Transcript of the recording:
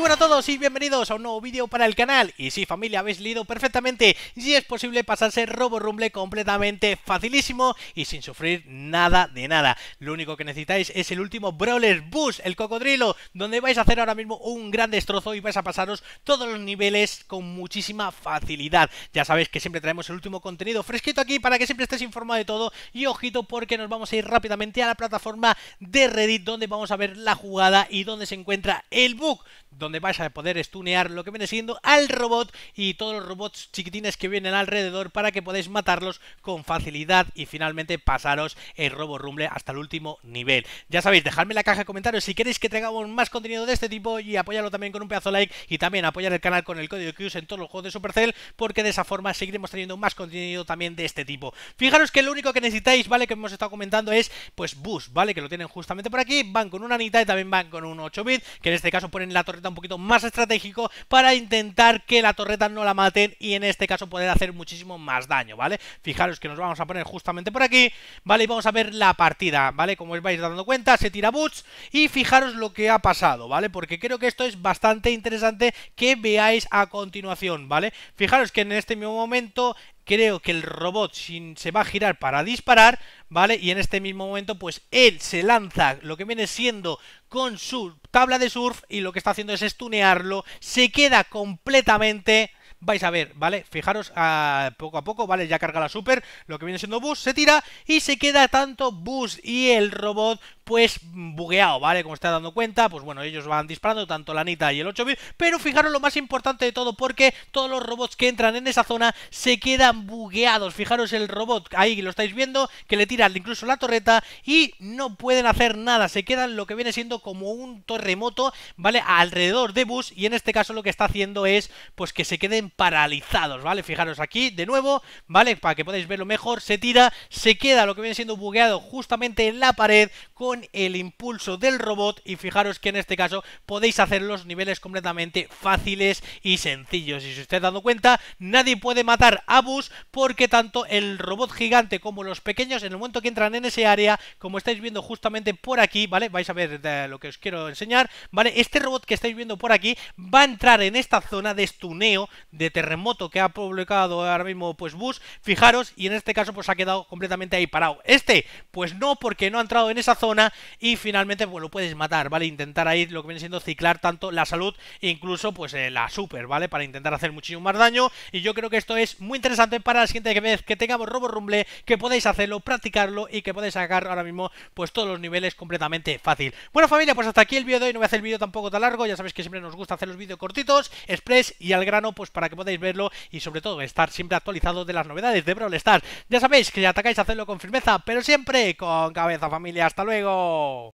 Bueno a todos y bienvenidos a un nuevo vídeo para el canal Y si familia, habéis leído perfectamente Si es posible pasarse Robo Rumble completamente facilísimo Y sin sufrir nada de nada Lo único que necesitáis es el último Brawler Bus, el cocodrilo Donde vais a hacer ahora mismo un gran destrozo Y vais a pasaros todos los niveles con muchísima facilidad Ya sabéis que siempre traemos el último contenido fresquito aquí Para que siempre estés informado de todo Y ojito porque nos vamos a ir rápidamente a la plataforma de Reddit Donde vamos a ver la jugada y donde se encuentra el bug donde donde vais a poder stunear lo que viene siendo al robot y todos los robots chiquitines que vienen alrededor para que podáis matarlos con facilidad y finalmente pasaros el robo rumble hasta el último nivel. Ya sabéis, dejadme en la caja de comentarios si queréis que traigamos más contenido de este tipo y apoyarlo también con un pedazo like y también apoyar el canal con el código que uso en todos los juegos de Supercell porque de esa forma seguiremos teniendo más contenido también de este tipo. Fijaros que lo único que necesitáis, ¿vale? Que hemos estado comentando es pues bus, ¿vale? Que lo tienen justamente por aquí, van con una anita y también van con un 8 bit, que en este caso ponen la torreta un poquito más estratégico para intentar que la torreta no la maten y en este caso poder hacer muchísimo más daño, ¿vale? Fijaros que nos vamos a poner justamente por aquí, ¿vale? Y vamos a ver la partida, ¿vale? Como os vais dando cuenta, se tira Butch y fijaros lo que ha pasado, ¿vale? Porque creo que esto es bastante interesante que veáis a continuación, ¿vale? Fijaros que en este mismo momento creo que el robot se va a girar para disparar, ¿vale? Y en este mismo momento, pues él se lanza lo que viene siendo con su tabla de surf y lo que está haciendo es estunearlo, se queda completamente... Vais a ver, ¿vale? Fijaros a ah, poco a poco, ¿vale? Ya carga la super, lo que viene siendo Bus se tira y se queda tanto Bus y el robot pues bugueado, ¿vale? Como está dando cuenta, pues bueno, ellos van disparando tanto la Anita y el 8 pero fijaros lo más importante de todo porque todos los robots que entran en esa zona se quedan bugueados. Fijaros el robot, ahí lo estáis viendo, que le tiran incluso la torreta y no pueden hacer nada, se quedan lo que viene siendo como un terremoto, ¿vale? Alrededor de Bus y en este caso lo que está haciendo es pues que se queden paralizados, ¿vale? Fijaros aquí de nuevo, ¿vale? Para que podáis verlo mejor, se tira, se queda lo que viene siendo bugueado justamente en la pared con el impulso del robot y fijaros que en este caso podéis hacer los niveles completamente fáciles y sencillos. Y si os he dado cuenta, nadie puede matar a Bus porque tanto el robot gigante como los pequeños en el momento que entran en ese área, como estáis viendo justamente por aquí, ¿vale? Vais a ver eh, lo que os quiero enseñar, ¿vale? Este robot que estáis viendo por aquí va a entrar en esta zona de estuneo, de terremoto que ha publicado ahora mismo pues Bus, fijaros, y en este caso pues ha quedado completamente ahí parado. Este, pues no, porque no ha entrado en esa zona y finalmente pues lo puedes matar, ¿vale? Intentar ahí lo que viene siendo ciclar tanto la salud incluso pues eh, la super, ¿vale? Para intentar hacer muchísimo más daño y yo creo que esto es muy interesante para la siguiente vez que tengamos Robo Rumble, que podéis hacerlo, practicarlo y que podéis sacar ahora mismo pues todos los niveles completamente fácil. Bueno familia, pues hasta aquí el vídeo de hoy, no voy a hacer el vídeo tampoco tan largo, ya sabéis que siempre nos gusta hacer los vídeos cortitos, express y al grano pues para que podáis verlo y sobre todo estar siempre actualizado de las novedades de Brawl Stars. Ya sabéis que atacáis hacerlo con firmeza, pero siempre con cabeza familia. Hasta luego. Oh.